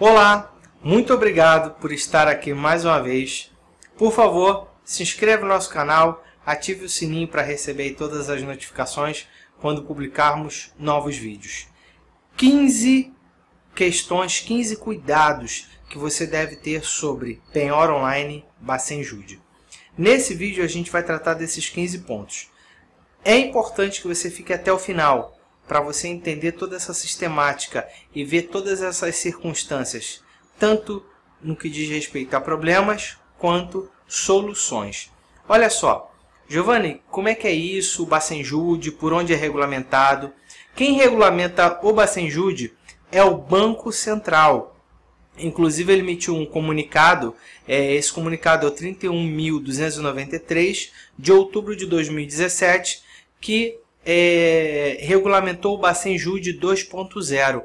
Olá, muito obrigado por estar aqui mais uma vez. Por favor, se inscreva no nosso canal, ative o sininho para receber todas as notificações quando publicarmos novos vídeos. 15 questões, 15 cuidados que você deve ter sobre penhora online Bacenjude. Nesse vídeo a gente vai tratar desses 15 pontos. É importante que você fique até o final, para você entender toda essa sistemática e ver todas essas circunstâncias, tanto no que diz respeito a problemas quanto soluções. Olha só, Giovanni, como é que é isso, o Bacenjude, por onde é regulamentado? Quem regulamenta o Bacenjude é o Banco Central. Inclusive, ele emitiu um comunicado, é, esse comunicado é o 31.293, de outubro de 2017, que é, regulamentou o Bacenjude 2.0.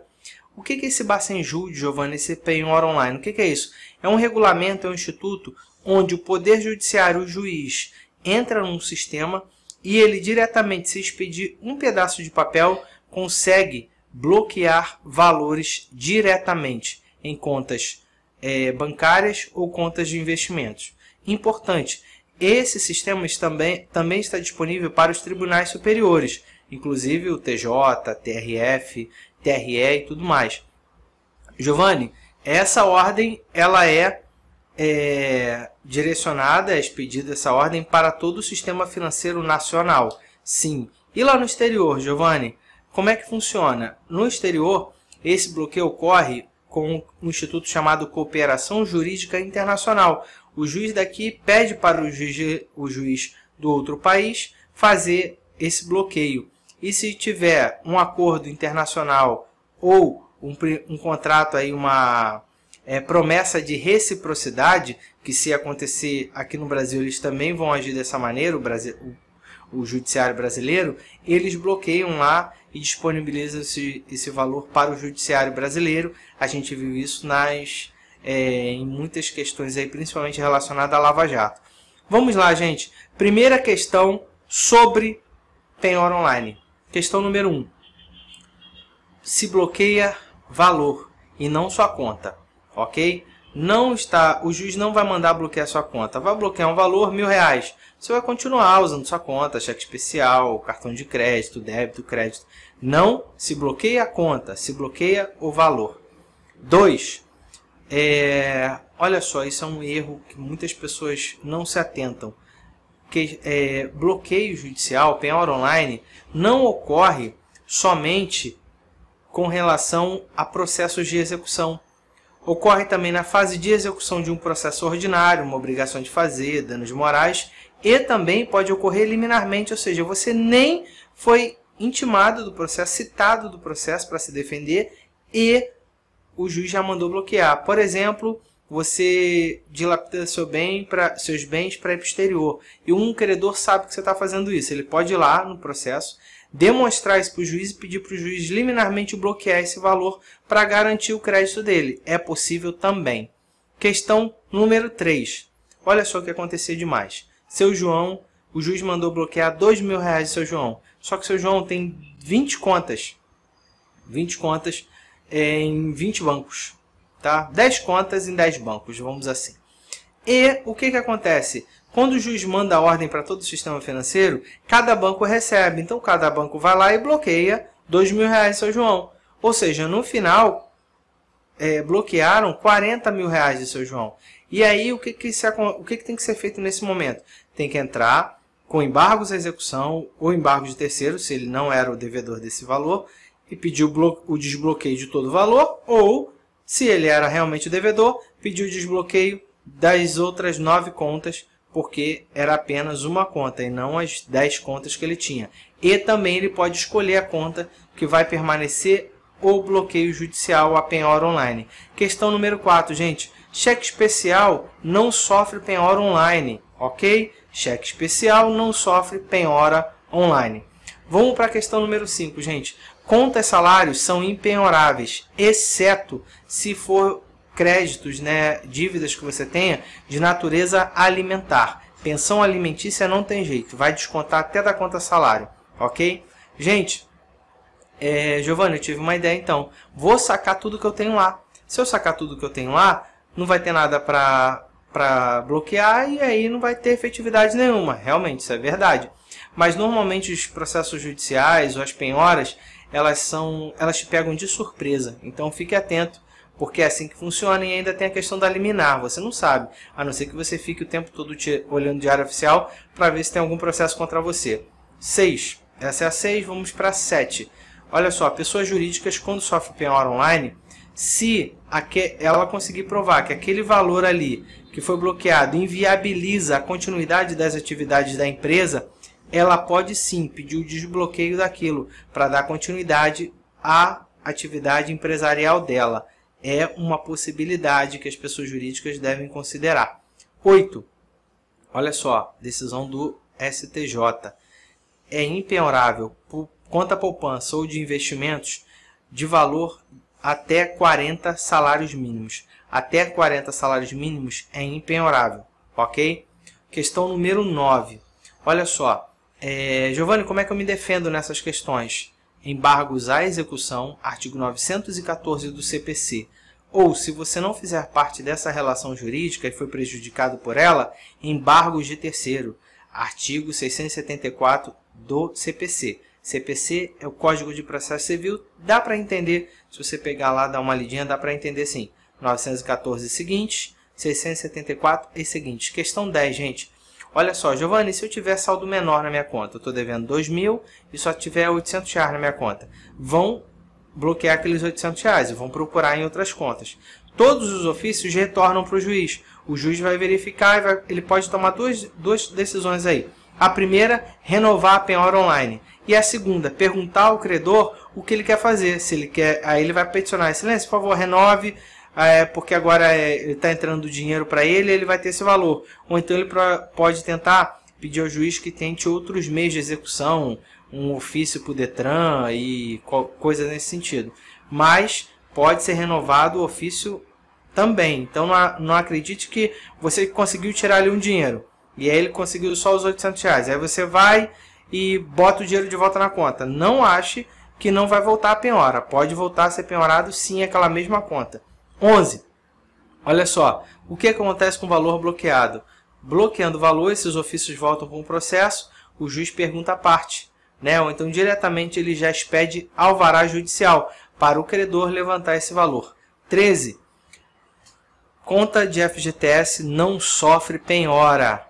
O que é esse Bacenjude, Giovanni, esse penhor online? O que é isso? É um regulamento, é um instituto onde o Poder Judiciário, o juiz, entra num sistema e ele diretamente, se expedir um pedaço de papel, consegue bloquear valores diretamente em contas é, bancárias ou contas de investimentos. Importante, esse sistema também, também está disponível para os tribunais superiores, inclusive o TJ, TRF, TRE e tudo mais. Giovanni, essa ordem ela é, é direcionada, é expedida essa ordem para todo o sistema financeiro nacional. Sim. E lá no exterior, Giovanni, como é que funciona? No exterior, esse bloqueio ocorre com um instituto chamado Cooperação Jurídica Internacional, o juiz daqui pede para o juiz, o juiz do outro país fazer esse bloqueio. E se tiver um acordo internacional ou um, um contrato aí, uma é, promessa de reciprocidade, que se acontecer aqui no Brasil eles também vão agir dessa maneira, o, Brasil, o, o judiciário brasileiro, eles bloqueiam lá e disponibilizam esse, esse valor para o judiciário brasileiro. A gente viu isso nas é, em muitas questões aí, principalmente relacionada à Lava Jato. Vamos lá, gente. Primeira questão sobre penhora online. Questão número 1. Um. Se bloqueia valor e não sua conta, ok? Não está, o juiz não vai mandar bloquear sua conta. Vai bloquear um valor mil reais. Você vai continuar usando sua conta, cheque especial, cartão de crédito, débito, crédito. Não se bloqueia a conta, se bloqueia o valor. 2. É, olha só, isso é um erro que muitas pessoas não se atentam. Que, é, bloqueio judicial, penhora online, não ocorre somente com relação a processos de execução. Ocorre também na fase de execução de um processo ordinário, uma obrigação de fazer, danos morais, e também pode ocorrer liminarmente, ou seja, você nem foi intimado do processo, citado do processo para se defender e o juiz já mandou bloquear. Por exemplo, você dilapida seu bem para seus bens para ir para o exterior. E um credor sabe que você está fazendo isso. Ele pode ir lá no processo, demonstrar isso para o juiz e pedir para o juiz liminarmente bloquear esse valor para garantir o crédito dele. É possível também. Questão número 3. Olha só o que aconteceu demais. Seu João, o juiz mandou bloquear dois mil reais seu João. Só que seu João tem 20 contas. 20 contas em 20 bancos, tá? 10 contas em 10 bancos, vamos assim. E o que, que acontece? Quando o juiz manda a ordem para todo o sistema financeiro, cada banco recebe. Então, cada banco vai lá e bloqueia dois mil reais, seu João. Ou seja, no final, é, bloquearam 40 mil reais de seu João. E aí, o, que, que, se, o que, que tem que ser feito nesse momento? Tem que entrar com embargos à execução ou embargo de terceiro, se ele não era o devedor desse valor, e pediu o desbloqueio de todo o valor, ou, se ele era realmente o devedor, pediu o desbloqueio das outras nove contas, porque era apenas uma conta e não as dez contas que ele tinha. E também ele pode escolher a conta que vai permanecer ou bloqueio judicial a penhora online. Questão número 4, gente. Cheque especial não sofre penhora online, ok? Cheque especial não sofre penhora online. Vamos para a questão número 5, gente. Contas salários são impenhoráveis, exceto se for créditos, né, dívidas que você tenha de natureza alimentar. Pensão alimentícia não tem jeito, vai descontar até da conta salário, ok? Gente, é, Giovanni, eu tive uma ideia então. Vou sacar tudo que eu tenho lá. Se eu sacar tudo que eu tenho lá, não vai ter nada para para bloquear e aí não vai ter efetividade nenhuma. Realmente, isso é verdade. Mas normalmente os processos judiciais ou as penhoras, elas são, elas te pegam de surpresa. Então fique atento, porque é assim que funciona e ainda tem a questão da liminar, você não sabe, a não ser que você fique o tempo todo te olhando diário oficial para ver se tem algum processo contra você. 6. Essa é a 6, vamos para a 7. Olha só, pessoas jurídicas quando sofrem penhora online, se ela conseguir provar que aquele valor ali que foi bloqueado inviabiliza a continuidade das atividades da empresa, ela pode sim pedir o desbloqueio daquilo para dar continuidade à atividade empresarial dela. É uma possibilidade que as pessoas jurídicas devem considerar. 8. Olha só, decisão do STJ. É impenhorável conta poupança ou de investimentos de valor até 40 salários mínimos. Até 40 salários mínimos é impenhorável, ok? Questão número 9. Olha só, é, Giovanni, como é que eu me defendo nessas questões? Embargos à execução, artigo 914 do CPC. Ou, se você não fizer parte dessa relação jurídica e foi prejudicado por ela, embargos de terceiro, artigo 674 do CPC. CPC é o Código de Processo Civil, dá para entender, se você pegar lá, dar uma lidinha, dá para entender sim. 914 seguintes, 674 e seguintes. Questão 10, gente. Olha só, Giovanni, se eu tiver saldo menor na minha conta, eu estou devendo 2 mil e só tiver 800 reais na minha conta, vão bloquear aqueles 800 reais e vão procurar em outras contas. Todos os ofícios retornam para o juiz. O juiz vai verificar e vai, ele pode tomar duas, duas decisões aí. A primeira, renovar a penhora online. E a segunda, perguntar ao credor o que ele quer fazer. Se ele quer, aí ele vai peticionar, excelência, por favor, renove, ah, é, porque agora é, está entrando dinheiro para ele, ele vai ter esse valor. Ou então ele pra, pode tentar pedir ao juiz que tente outros meios de execução, um ofício para o Detran e coisas nesse sentido. Mas pode ser renovado o ofício também. Então não, não acredite que você conseguiu tirar ali um dinheiro e aí ele conseguiu só os 800 reais. Aí você vai e bota o dinheiro de volta na conta. Não ache que não vai voltar a penhora. Pode voltar a ser penhorado sim aquela mesma conta. 11. Olha só, o que acontece com o valor bloqueado? Bloqueando o valor, esses ofícios voltam com o processo, o juiz pergunta à parte, né? ou então diretamente ele já expede alvará judicial para o credor levantar esse valor. 13. Conta de FGTS não sofre penhora.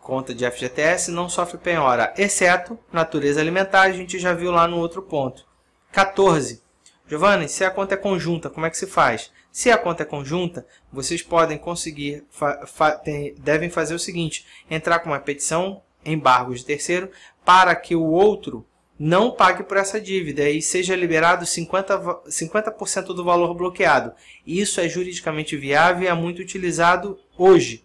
Conta de FGTS não sofre penhora, exceto natureza alimentar, a gente já viu lá no outro ponto. 14. Giovanni, se a conta é conjunta, como é que se faz? Se a conta é conjunta, vocês podem conseguir, fa, fa, tem, devem fazer o seguinte: entrar com uma petição, embargo de terceiro, para que o outro não pague por essa dívida e seja liberado 50%, 50 do valor bloqueado. Isso é juridicamente viável e é muito utilizado hoje.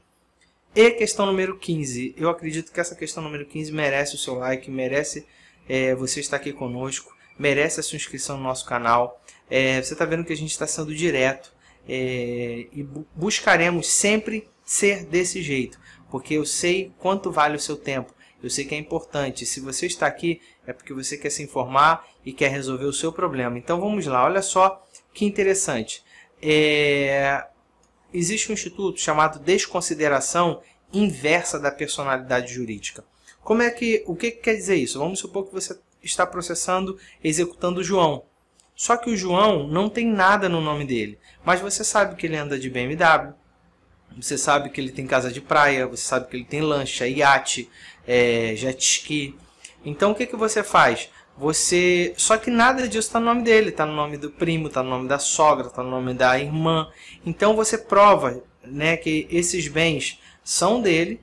E questão número 15. Eu acredito que essa questão número 15 merece o seu like, merece é, você estar aqui conosco, merece a sua inscrição no nosso canal. É, você está vendo que a gente está sendo direto é, e bu buscaremos sempre ser desse jeito, porque eu sei quanto vale o seu tempo. Eu sei que é importante. Se você está aqui, é porque você quer se informar e quer resolver o seu problema. Então vamos lá, olha só que interessante. É... Existe um instituto chamado desconsideração inversa da personalidade jurídica. Como é que. O que, que quer dizer isso? Vamos supor que você está processando, executando o João. Só que o João não tem nada no nome dele, mas você sabe que ele anda de BMW, você sabe que ele tem casa de praia, você sabe que ele tem lancha, iate, é, jet ski. Então o que, que você faz? Você. Só que nada disso está no nome dele, está no nome do primo, está no nome da sogra, está no nome da irmã. Então você prova né, que esses bens são dele,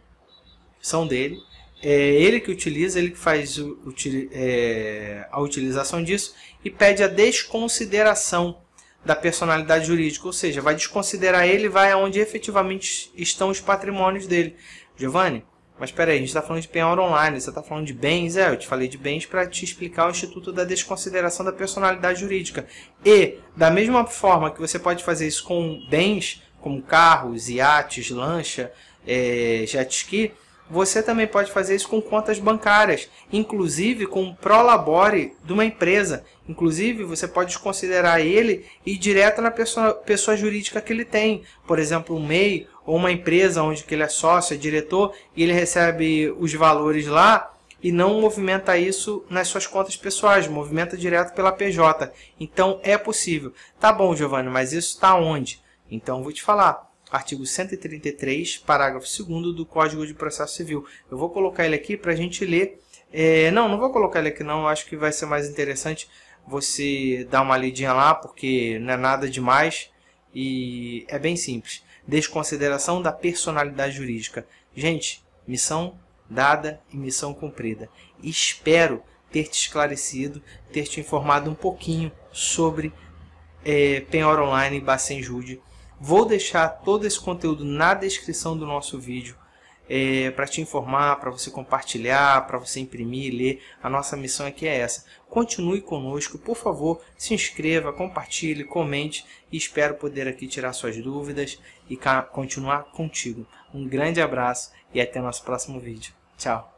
são dele, é ele que utiliza, ele que faz util, é, a utilização disso e pede a desconsideração da personalidade jurídica, ou seja, vai desconsiderar ele e vai aonde efetivamente estão os patrimônios dele. Giovanni, mas peraí, a gente está falando de penhora online, você está falando de bens, é, eu te falei de bens para te explicar o Instituto da Desconsideração da Personalidade Jurídica. E, da mesma forma que você pode fazer isso com bens, como carros, iates, lancha, é, jet ski, você também pode fazer isso com contas bancárias, inclusive com o prolabore de uma empresa. Inclusive, você pode desconsiderar ele e ir direto na pessoa, pessoa jurídica que ele tem. Por exemplo, um MEI ou uma empresa onde ele é sócio, é diretor, e ele recebe os valores lá e não movimenta isso nas suas contas pessoais, movimenta direto pela PJ. Então, é possível. Tá bom, Giovanni, mas isso está onde? Então, vou te falar artigo 133, parágrafo 2 do Código de Processo Civil. Eu vou colocar ele aqui para a gente ler. É, não, não vou colocar ele aqui não, acho que vai ser mais interessante você dar uma lidinha lá, porque não é nada demais e é bem simples. Desconsideração da personalidade jurídica. Gente, missão dada e missão cumprida. Espero ter te esclarecido, ter te informado um pouquinho sobre é, Online e Bacen Jude Vou deixar todo esse conteúdo na descrição do nosso vídeo é, para te informar, para você compartilhar, para você imprimir, ler. A nossa missão aqui é essa. Continue conosco, por favor, se inscreva, compartilhe, comente e espero poder aqui tirar suas dúvidas e continuar contigo. Um grande abraço e até nosso próximo vídeo. Tchau!